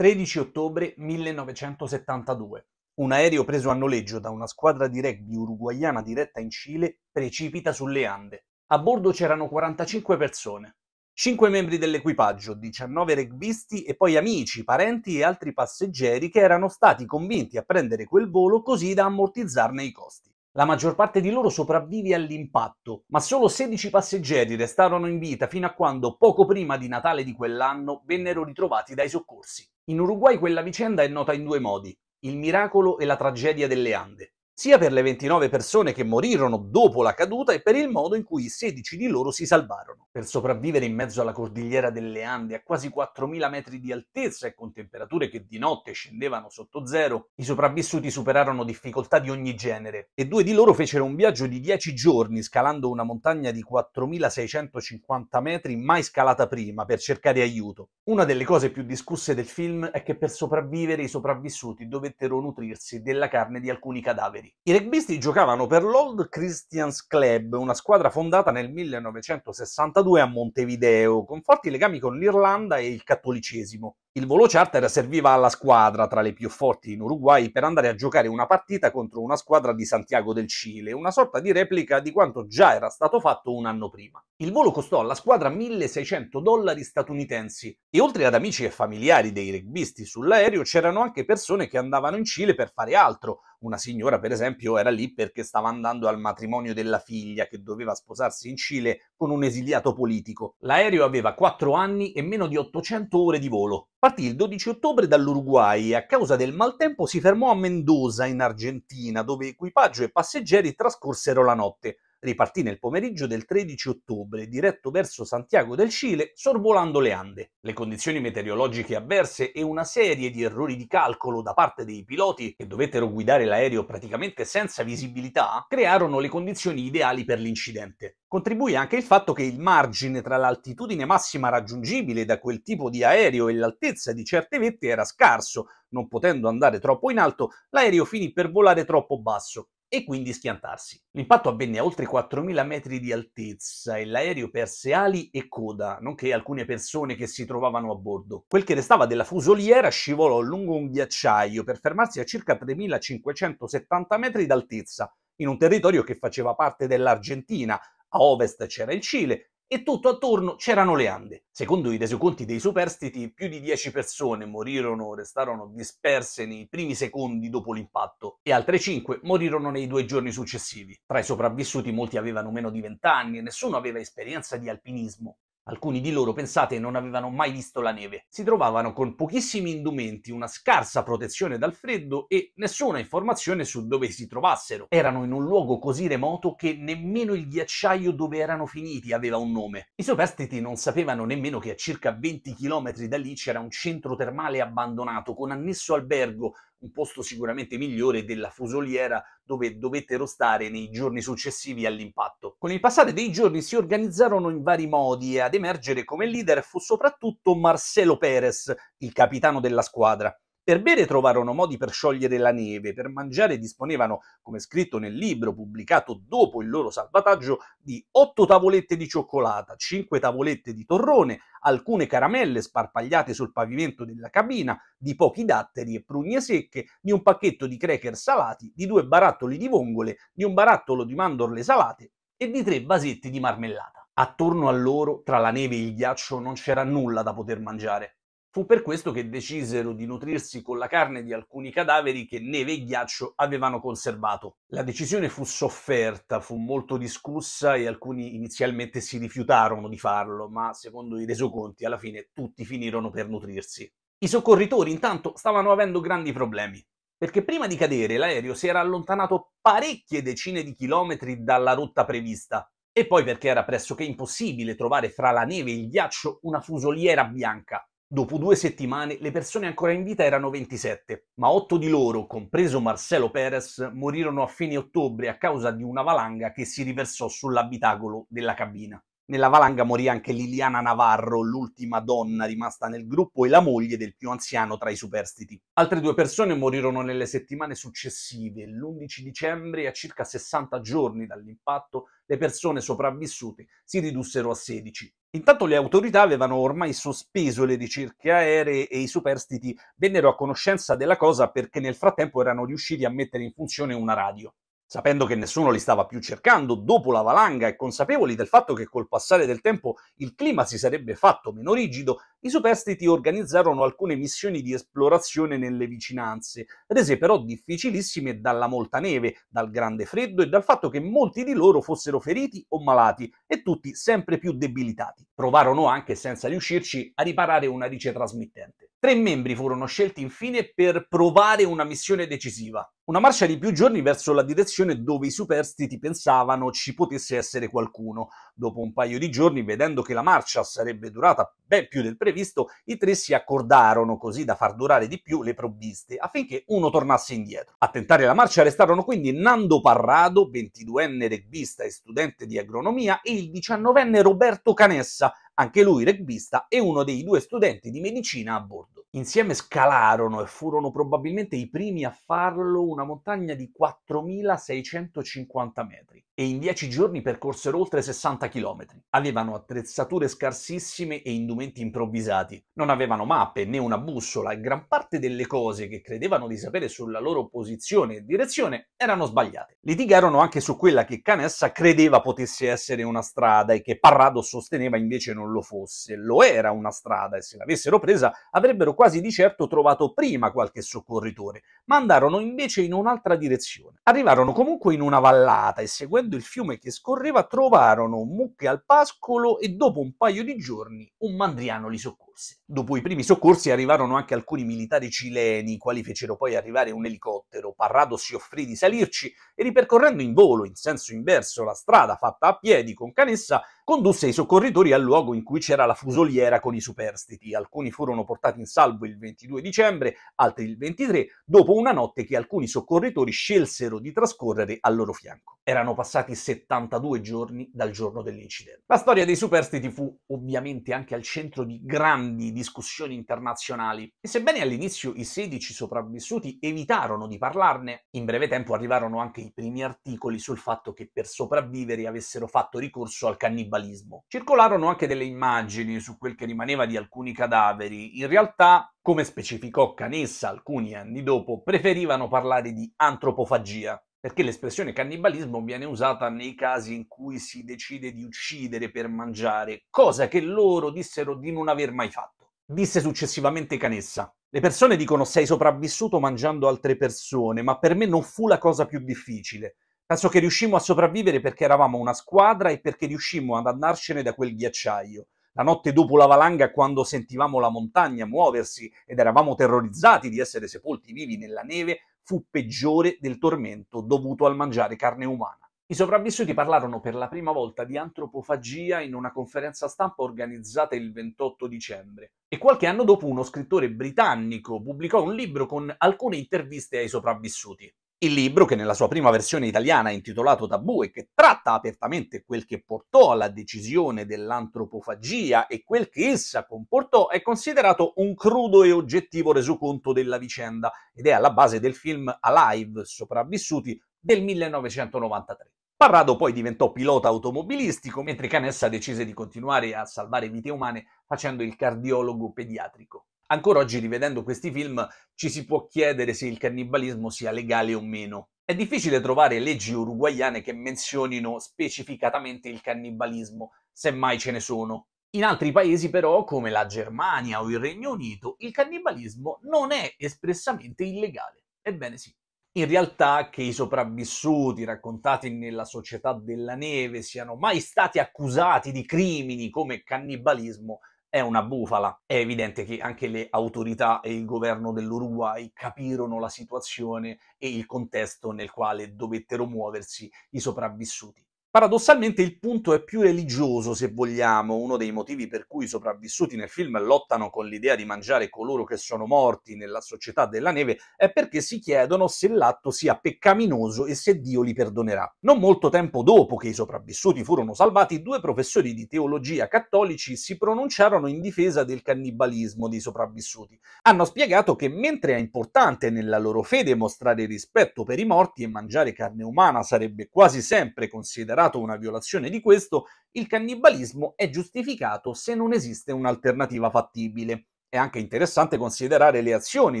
13 ottobre 1972. Un aereo preso a noleggio da una squadra di rugby uruguaiana diretta in Cile precipita sulle Ande. A bordo c'erano 45 persone. 5 membri dell'equipaggio, 19 rugbisti e poi amici, parenti e altri passeggeri che erano stati convinti a prendere quel volo così da ammortizzarne i costi. La maggior parte di loro sopravvive all'impatto, ma solo 16 passeggeri restarono in vita fino a quando, poco prima di Natale di quell'anno, vennero ritrovati dai soccorsi. In Uruguay quella vicenda è nota in due modi, il miracolo e la tragedia delle Ande sia per le 29 persone che morirono dopo la caduta e per il modo in cui 16 di loro si salvarono. Per sopravvivere in mezzo alla cordigliera delle Ande a quasi 4.000 metri di altezza e con temperature che di notte scendevano sotto zero, i sopravvissuti superarono difficoltà di ogni genere e due di loro fecero un viaggio di 10 giorni scalando una montagna di 4.650 metri mai scalata prima per cercare aiuto. Una delle cose più discusse del film è che per sopravvivere i sopravvissuti dovettero nutrirsi della carne di alcuni cadaveri. Rimini. I rugbisti giocavano per l'Old Christians Club, una squadra fondata nel 1962 a Montevideo, con forti legami con l'Irlanda e il cattolicesimo. Il volo charter serviva alla squadra, tra le più forti in Uruguay, per andare a giocare una partita contro una squadra di Santiago del Cile, una sorta di replica di quanto già era stato fatto un anno prima. Il volo costò alla squadra 1600 dollari statunitensi e oltre ad amici e familiari dei rugbisti sull'aereo c'erano anche persone che andavano in Cile per fare altro, una signora, per esempio, era lì perché stava andando al matrimonio della figlia che doveva sposarsi in Cile con un esiliato politico. L'aereo aveva 4 anni e meno di 800 ore di volo. Partì il 12 ottobre dall'Uruguay e a causa del maltempo si fermò a Mendoza in Argentina, dove equipaggio e passeggeri trascorsero la notte ripartì nel pomeriggio del 13 ottobre, diretto verso Santiago del Cile, sorvolando le Ande. Le condizioni meteorologiche avverse e una serie di errori di calcolo da parte dei piloti, che dovettero guidare l'aereo praticamente senza visibilità, crearono le condizioni ideali per l'incidente. Contribuì anche il fatto che il margine tra l'altitudine massima raggiungibile da quel tipo di aereo e l'altezza di certe vette era scarso, non potendo andare troppo in alto, l'aereo finì per volare troppo basso e quindi schiantarsi. L'impatto avvenne a oltre 4.000 metri di altezza e l'aereo perse ali e coda, nonché alcune persone che si trovavano a bordo. Quel che restava della fusoliera scivolò lungo un ghiacciaio per fermarsi a circa 3.570 metri d'altezza, in un territorio che faceva parte dell'Argentina, a ovest c'era il Cile, e tutto attorno c'erano le ande. Secondo i resoconti dei superstiti, più di 10 persone morirono o restarono disperse nei primi secondi dopo l'impatto e altre 5 morirono nei due giorni successivi. Tra i sopravvissuti molti avevano meno di 20 anni e nessuno aveva esperienza di alpinismo. Alcuni di loro, pensate, non avevano mai visto la neve. Si trovavano con pochissimi indumenti, una scarsa protezione dal freddo e nessuna informazione su dove si trovassero. Erano in un luogo così remoto che nemmeno il ghiacciaio dove erano finiti aveva un nome. I superstiti non sapevano nemmeno che a circa 20 km da lì c'era un centro termale abbandonato con annesso albergo un posto sicuramente migliore della fusoliera dove dovettero stare nei giorni successivi all'impatto. Con il passare dei giorni si organizzarono in vari modi e ad emergere come leader fu soprattutto Marcelo Perez, il capitano della squadra. Per bere trovarono modi per sciogliere la neve, per mangiare disponevano, come scritto nel libro pubblicato dopo il loro salvataggio, di otto tavolette di cioccolata, cinque tavolette di torrone, alcune caramelle sparpagliate sul pavimento della cabina, di pochi datteri e prugne secche, di un pacchetto di cracker salati, di due barattoli di vongole, di un barattolo di mandorle salate e di tre vasetti di marmellata. Attorno a loro, tra la neve e il ghiaccio, non c'era nulla da poter mangiare. Fu per questo che decisero di nutrirsi con la carne di alcuni cadaveri che neve e ghiaccio avevano conservato. La decisione fu sofferta, fu molto discussa e alcuni inizialmente si rifiutarono di farlo, ma secondo i resoconti alla fine tutti finirono per nutrirsi. I soccorritori intanto stavano avendo grandi problemi, perché prima di cadere l'aereo si era allontanato parecchie decine di chilometri dalla rotta prevista, e poi perché era pressoché impossibile trovare fra la neve e il ghiaccio una fusoliera bianca. Dopo due settimane le persone ancora in vita erano 27, ma otto di loro, compreso Marcelo Perez, morirono a fine ottobre a causa di una valanga che si riversò sull'abitacolo della cabina. Nella valanga morì anche Liliana Navarro, l'ultima donna rimasta nel gruppo e la moglie del più anziano tra i superstiti. Altre due persone morirono nelle settimane successive. L'11 dicembre, a circa 60 giorni dall'impatto, le persone sopravvissute si ridussero a 16. Intanto le autorità avevano ormai sospeso le ricerche aeree e i superstiti vennero a conoscenza della cosa perché nel frattempo erano riusciti a mettere in funzione una radio sapendo che nessuno li stava più cercando dopo la valanga e consapevoli del fatto che col passare del tempo il clima si sarebbe fatto meno rigido, i superstiti organizzarono alcune missioni di esplorazione nelle vicinanze, rese però difficilissime dalla molta neve, dal grande freddo e dal fatto che molti di loro fossero feriti o malati e tutti sempre più debilitati. Provarono anche, senza riuscirci, a riparare una ricetrasmittente. Tre membri furono scelti infine per provare una missione decisiva, una marcia di più giorni verso la direzione dove i superstiti pensavano ci potesse essere qualcuno. Dopo un paio di giorni, vedendo che la marcia sarebbe durata ben più del previsto, i tre si accordarono così da far durare di più le provviste affinché uno tornasse indietro. A tentare la marcia restarono quindi Nando Parrado, 22enne regbista e studente di agronomia, e il 19enne Roberto Canessa, anche lui regbista, e uno dei due studenti di medicina a bordo. Insieme scalarono e furono probabilmente i primi a farlo una montagna di 4650 metri e in dieci giorni percorsero oltre 60 km. Avevano attrezzature scarsissime e indumenti improvvisati. Non avevano mappe né una bussola e gran parte delle cose che credevano di sapere sulla loro posizione e direzione erano sbagliate. Litigarono anche su quella che Canessa credeva potesse essere una strada e che Parrado sosteneva invece non lo fosse. Lo era una strada e se l'avessero presa avrebbero quasi di certo trovato prima qualche soccorritore, ma andarono invece in un'altra direzione. Arrivarono comunque in una vallata e seguendo seguendo il fiume che scorreva, trovarono mucche al pascolo e dopo un paio di giorni un mandriano li soccorse. Dopo i primi soccorsi arrivarono anche alcuni militari cileni, i quali fecero poi arrivare un elicottero. Parrado si offrì di salirci e ripercorrendo in volo, in senso inverso, la strada fatta a piedi con Canessa, condusse i soccorritori al luogo in cui c'era la fusoliera con i superstiti. Alcuni furono portati in salvo il 22 dicembre, altri il 23, dopo una notte che alcuni soccorritori scelsero di trascorrere al loro fianco. Erano passati 72 giorni dal giorno dell'incidente. La storia dei superstiti fu ovviamente anche al centro di grandi discussioni internazionali e sebbene all'inizio i 16 sopravvissuti evitarono di parlarne, in breve tempo arrivarono anche i primi articoli sul fatto che per sopravvivere avessero fatto ricorso al cannibalismo cannibalismo. Circolarono anche delle immagini su quel che rimaneva di alcuni cadaveri. In realtà, come specificò Canessa alcuni anni dopo, preferivano parlare di antropofagia, perché l'espressione cannibalismo viene usata nei casi in cui si decide di uccidere per mangiare, cosa che loro dissero di non aver mai fatto. Disse successivamente Canessa. Le persone dicono sei sopravvissuto mangiando altre persone, ma per me non fu la cosa più difficile. Penso che riuscimmo a sopravvivere perché eravamo una squadra e perché riuscimmo ad andarcene da quel ghiacciaio. La notte dopo la valanga, quando sentivamo la montagna muoversi ed eravamo terrorizzati di essere sepolti vivi nella neve, fu peggiore del tormento dovuto al mangiare carne umana. I sopravvissuti parlarono per la prima volta di antropofagia in una conferenza stampa organizzata il 28 dicembre e qualche anno dopo uno scrittore britannico pubblicò un libro con alcune interviste ai sopravvissuti. Il libro, che nella sua prima versione italiana è intitolato Tabù e che tratta apertamente quel che portò alla decisione dell'antropofagia e quel che essa comportò, è considerato un crudo e oggettivo resoconto della vicenda ed è alla base del film Alive, sopravvissuti del 1993. Parrado poi diventò pilota automobilistico, mentre Canessa decise di continuare a salvare vite umane facendo il cardiologo pediatrico. Ancora oggi, rivedendo questi film, ci si può chiedere se il cannibalismo sia legale o meno. È difficile trovare leggi uruguayane che menzionino specificatamente il cannibalismo, semmai ce ne sono. In altri paesi però, come la Germania o il Regno Unito, il cannibalismo non è espressamente illegale. Ebbene sì. In realtà che i sopravvissuti raccontati nella società della neve siano mai stati accusati di crimini come cannibalismo è una bufala. È evidente che anche le autorità e il governo dell'Uruguay capirono la situazione e il contesto nel quale dovettero muoversi i sopravvissuti. Paradossalmente il punto è più religioso, se vogliamo, uno dei motivi per cui i sopravvissuti nel film lottano con l'idea di mangiare coloro che sono morti nella società della neve è perché si chiedono se l'atto sia peccaminoso e se Dio li perdonerà. Non molto tempo dopo che i sopravvissuti furono salvati, due professori di teologia cattolici si pronunciarono in difesa del cannibalismo dei sopravvissuti. Hanno spiegato che mentre è importante nella loro fede mostrare rispetto per i morti e mangiare carne umana sarebbe quasi sempre considerato dichiarato una violazione di questo, il cannibalismo è giustificato se non esiste un'alternativa fattibile. È anche interessante considerare le azioni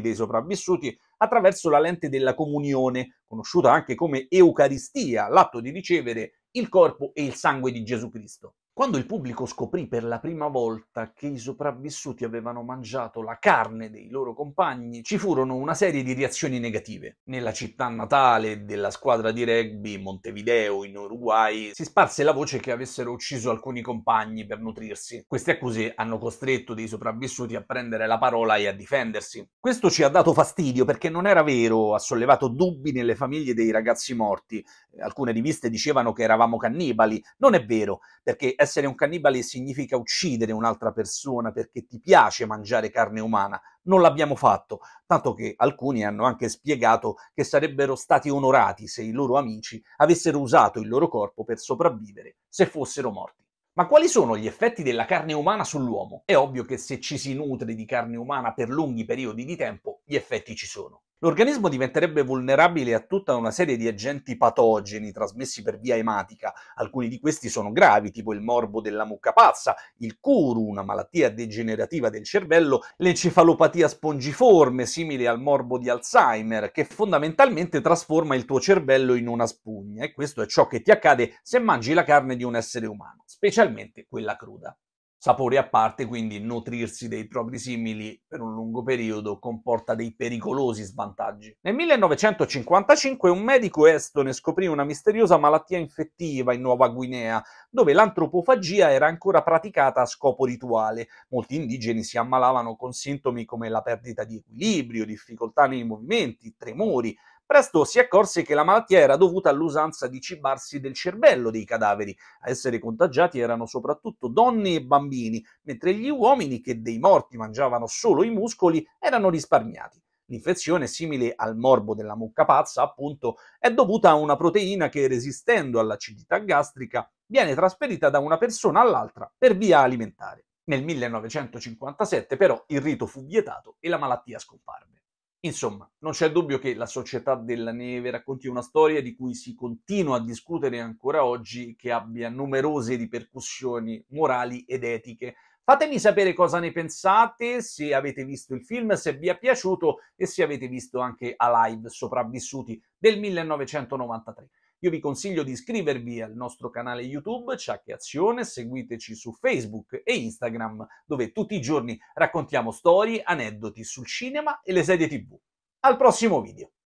dei sopravvissuti attraverso la lente della comunione, conosciuta anche come Eucaristia, l'atto di ricevere il corpo e il sangue di Gesù Cristo. Quando il pubblico scoprì per la prima volta che i sopravvissuti avevano mangiato la carne dei loro compagni, ci furono una serie di reazioni negative. Nella città natale della squadra di rugby, Montevideo, in Uruguay, si sparse la voce che avessero ucciso alcuni compagni per nutrirsi. Queste accuse hanno costretto dei sopravvissuti a prendere la parola e a difendersi. Questo ci ha dato fastidio perché non era vero, ha sollevato dubbi nelle famiglie dei ragazzi morti. Alcune riviste dicevano che eravamo cannibali. Non è vero, perché è essere un cannibale significa uccidere un'altra persona perché ti piace mangiare carne umana. Non l'abbiamo fatto, tanto che alcuni hanno anche spiegato che sarebbero stati onorati se i loro amici avessero usato il loro corpo per sopravvivere se fossero morti. Ma quali sono gli effetti della carne umana sull'uomo? È ovvio che se ci si nutre di carne umana per lunghi periodi di tempo, gli effetti ci sono. L'organismo diventerebbe vulnerabile a tutta una serie di agenti patogeni trasmessi per via ematica. Alcuni di questi sono gravi, tipo il morbo della mucca pazza, il curu, una malattia degenerativa del cervello, l'encefalopatia spongiforme, simile al morbo di Alzheimer, che fondamentalmente trasforma il tuo cervello in una spugna. E questo è ciò che ti accade se mangi la carne di un essere umano, specialmente quella cruda sapori a parte, quindi nutrirsi dei propri simili per un lungo periodo comporta dei pericolosi svantaggi. Nel 1955 un medico estone scoprì una misteriosa malattia infettiva in Nuova Guinea, dove l'antropofagia era ancora praticata a scopo rituale. Molti indigeni si ammalavano con sintomi come la perdita di equilibrio, difficoltà nei movimenti, tremori, Presto si accorse che la malattia era dovuta all'usanza di cibarsi del cervello dei cadaveri. A essere contagiati erano soprattutto donne e bambini, mentre gli uomini che dei morti mangiavano solo i muscoli erano risparmiati. L'infezione, simile al morbo della mucca pazza, appunto, è dovuta a una proteina che, resistendo all'acidità gastrica, viene trasferita da una persona all'altra per via alimentare. Nel 1957, però, il rito fu vietato e la malattia scomparve. Insomma, non c'è dubbio che la società della neve racconti una storia di cui si continua a discutere ancora oggi, che abbia numerose ripercussioni morali ed etiche. Fatemi sapere cosa ne pensate, se avete visto il film, se vi è piaciuto e se avete visto anche Alive, sopravvissuti del 1993. Io vi consiglio di iscrivervi al nostro canale YouTube Ciacche Azione, seguiteci su Facebook e Instagram, dove tutti i giorni raccontiamo storie, aneddoti sul cinema e le serie TV. Al prossimo video!